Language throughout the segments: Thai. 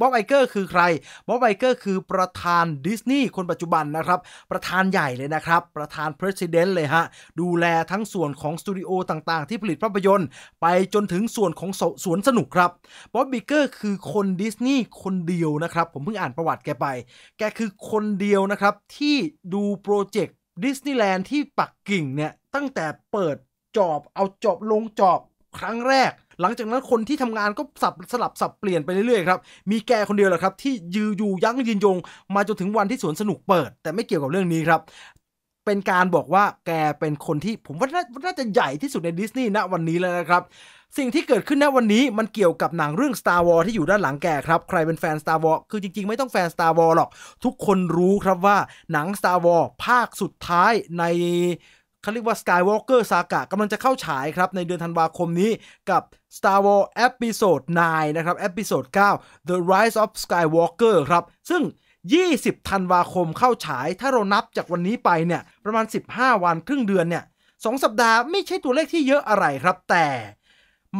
บ๊อบไอเกอร์คือใครบ๊อบไอเกอร์คือประธานดิสนีย์คนปัจจุบันนะครับ ประธานใหญ่เลยนะครับ ประธานประธานเลยฮะ ดูแลทั้งส่วนของสตูดิโอต่างๆ ที่ผลิตภาพยนตร์ ไปจนถึงส่วนของสวนสนุกครับบ๊อบไิเกอร์คือคนดิสนีย์คนเดียวนะครับ ผมเพิ่งอ่านประวัติแกไป แกคือคนเดียวนะครับ ที่ดูโปรเจกต์ดิสนีย์แลนด์ที่ปักกิ่งเนี่ย ตั้งแต่เปิดจอบ เอาจอบลงจอบครั้งแรกหลังจากนั้นคนที่ทำงานก็สับสลับสับเปลี่ยนไปเรื่อยๆครับ มีแกคนเดียวแหละครับที่ยืออยู่ยั้งยืนยง มาจนถึงวันที่สวนสนุกเปิด แต่ไม่เกี่ยวกับเรื่องนี้ครับ เป็นการบอกว่าแกเป็นคนที่ผมว่าน่าจะใหญ่ที่สุดในดิสนีย์ณวันนี้แล้วนะครับ สิ่งที่เกิดขึ้นณวันนี้มันเกี่ยวกับหนังเรื่อง Star Wars ที่อยู่ด้านหลังแกครับ ใครเป็นแฟน Star Wars คือจริงๆไม่ต้องแฟน Star Wars หรอก ทุกคนรู้ครับว่าหนัง Star Wars ภาคสุดท้ายในเขาเรียกว่า Skywalker Saga กำลังจะเข้าฉายครับ ในเดือนธันวาคมนี้กับ Star Wars Episode 9 นะครับ Episode 9 The Rise of Skywalker ครับ ซึ่ง 20ธันวาคมเข้าฉาย ถ้าเรานับจากวันนี้ไปเนี่ย ประมาณ 15 วันครึ่งเดือนเนี่ย2สัปดาห์ไม่ใช่ตัวเลขที่เยอะอะไรครับแต่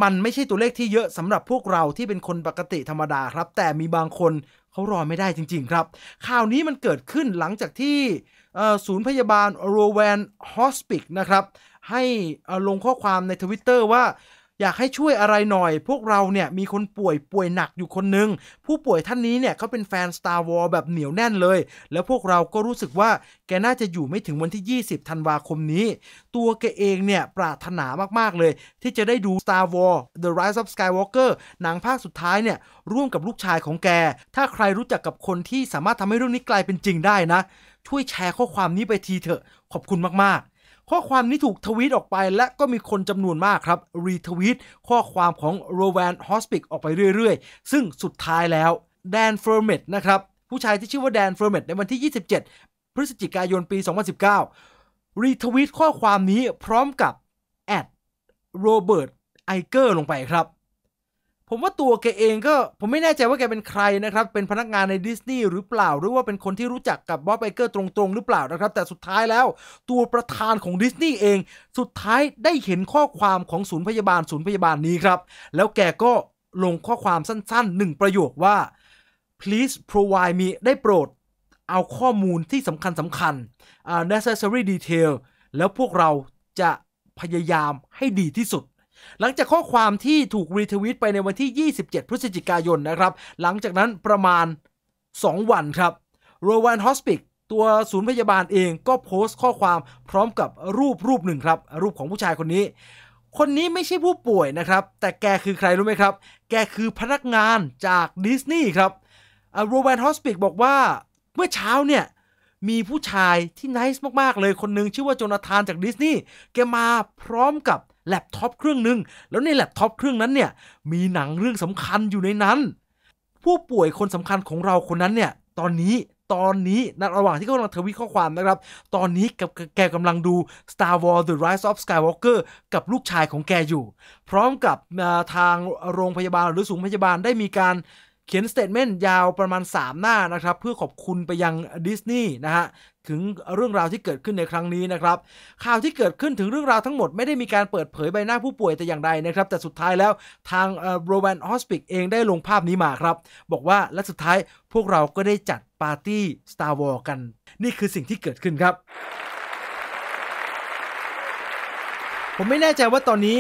มันไม่ใช่ตัวเลขที่เยอะสำหรับพวกเราที่เป็นคนปกติธรรมดาครับแต่มีบางคนเขารอไม่ได้จริงๆครับ ข่าวนี้มันเกิดขึ้นหลังจากที่ศูนย์พยาบาลโรแวนฮอสปิกนะครับ ให้ลงข้อความในทวิตเตอร์ว่าอยากให้ช่วยอะไรหน่อย พวกเราเนี่ยมีคนป่วยป่วยหนักอยู่คนนึง ผู้ป่วยท่านนี้เนี่ยเขาเป็นแฟน Star w a r แบบเหนียวแน่นเลย แล้วพวกเราก็รู้สึกว่าแกน่าจะอยู่ไม่ถึงวันที่ 20ธันวาคมนี้ ตัวแกเองเนี่ย ปรารถนามากๆเลย ที่จะได้ดู Star w a r The Rise of Skywalker หนังภาคสุดท้ายเนี่ย ร่วมกับลูกชายของแก ถ้าใครรู้จักกับคนที่สามารถทำให้เรื่องนี้กลายเป็นจริงได้นะ ช่วยแชร์ข้อความนี้ไปทีเถอะ ขอบคุณมากๆข้อความนี้ถูกทวีตออกไปและก็มีคนจำนวนมากครับรีทวีตข้อความของโรแวนฮอสปิกออกไปเรื่อยๆ ซึ่งสุดท้ายแล้วแดนเฟอร์เมตนะครับ ผู้ชายที่ชื่อว่าแดนเฟอร์เมตในวันที่ 27 พฤศจิกายนปี 2019รีทวีตข้อความนี้พร้อมกับแอดโรเบิร์ตไอเกอร์ลงไปครับผมว่าตัวแกเองก็ ผมไม่แน่ใจว่าแกเป็นใครนะครับ เป็นพนักงานในดิสนีย์หรือเปล่าหรือว่าเป็นคนที่รู้จักกับบอบไบเกอร์ตรงๆ หรือเปล่านะครับ แต่สุดท้ายแล้วตัวประธานของดิสนีย์เองสุดท้ายได้เห็นข้อความของศูนย์พยาบาลศูนย์พยาบาลนี้ครับ แล้วแกก็ลงข้อความสั้น ๆหนึ่งประโยคว่า please provide me ได้โปรด เอาข้อมูลที่สำคัญสำคัญ uh, necessary detail แล้วพวกเราจะพยายามให้ดีที่สุดหลังจากข้อความที่ถูกรีทวิตไปในวันที่ 27 พฤศจิกายนนะครับ หลังจากนั้นประมาณ 2 วันครับโรวนฮอสปิกตัวศูนย์พยาบาลเองก็โพสต์ข้อความพร้อมกับรูปรูปหนึ่งครับ รูปของผู้ชายคนนี้ คนนี้ไม่ใช่ผู้ป่วยนะครับ แต่แกคือใครรู้ไหมครับ แกคือพนักงานจากดิสนีย์ครับโรแวนฮอสปิกบอกว่าเมื่อเช้าเนี่ยมีผู้ชายที่นิสมาก ๆ เลยคน นึง ชื่อว่าโจนาธานจากดิสนีย์แกมาพร้อมกับแล็ปท็อปเครื่องหนึ่งแล้วในแล็ปท็อปเครื่องนั้นเนี่ยมีหนังเรื่องสำคัญอยู่ในนั้น ผู้ป่วยคนสำคัญของเราคนนั้นเนี่ยตอนนี้ตอนนี้ในระหว่างที่กำลังทวิข้อความนะครับตอนนี้กับแกกำลังดู Star Wars The Rise of Skywalker กับลูกชายของแกอยู่ พร้อมกับทางโรงพยาบาลหรือสูงพยาบาลได้มีการเขียนสเตทเมนต์ยาวประมาณ 3 หน้านะครับ เพื่อขอบคุณไปยังดิสนีย์นะฮะ ถึงเรื่องราวที่เกิดขึ้นในครั้งนี้นะครับ ข่าวที่เกิดขึ้นถึงเรื่องราวทั้งหมดไม่ได้มีการเปิดเผยใบหน้าผู้ป่วยแต่อย่างใดนะครับ แต่สุดท้ายแล้วทางโรแวนฮอสปิกเองได้ลงภาพนี้มาครับ บอกว่าและสุดท้ายพวกเราก็ได้จัดปาร์ตี้ Star Wars กัน นี่คือสิ่งที่เกิดขึ้นครับผมไม่แน่ใจว่าตอนนี้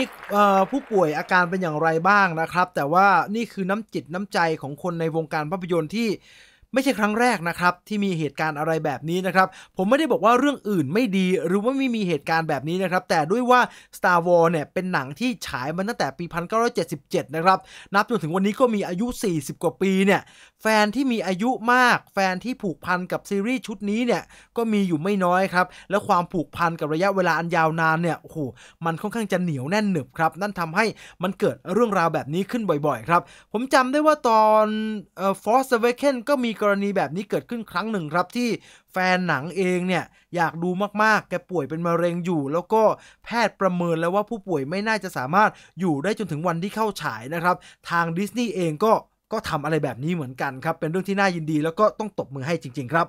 ผู้ป่วยอาการเป็นอย่างไรบ้างนะครับ แต่ว่านี่คือน้ำจิตน้ำใจของคนในวงการภาพยนตร์ที่ไม่ใช่ครั้งแรกนะครับที่มีเหตุการณ์อะไรแบบนี้นะครับผมไม่ได้บอกว่าเรื่องอื่นไม่ดีหรือว่าไม่มีเหตุการณ์แบบนี้นะครับแต่ด้วยว่า Star Wars เนี่ยเป็นหนังที่ฉายมาตั้งแต่ปี 1977 นะครับนับจนถึงวันนี้ก็มีอายุ 40 กว่าปีเนี่ยแฟนที่มีอายุมาก แฟนที่ผูกพันกับซีรีส์ชุดนี้เนี่ยก็มีอยู่ไม่น้อยครับแล้วความผูกพันกับระยะเวลาอันยาวนานเนี่ยโอ้โหมันค่อนข้างจะเหนียวแน่นหนึบครับนั่นทำให้มันเกิดเรื่องราวแบบนี้ขึ้นบ่อยๆครับผมจำได้ว่าตอน Force Awakens ก็มีกรณีแบบนี้เกิดขึ้นครั้งหนึ่งครับที่แฟนหนังเองเนี่ย อยากดูมากๆ แกป่วยเป็นมะเร็งอยู่ แล้วก็แพทย์ประเมินแล้วว่าผู้ป่วยไม่น่าจะสามารถอยู่ได้จนถึงวันที่เข้าฉายนะครับ ทางดิสนีย์เองก็ก็ทำอะไรแบบนี้เหมือนกันครับ เป็นเรื่องที่น่ายินดีแล้วก็ต้องตบมือให้จริงๆครับ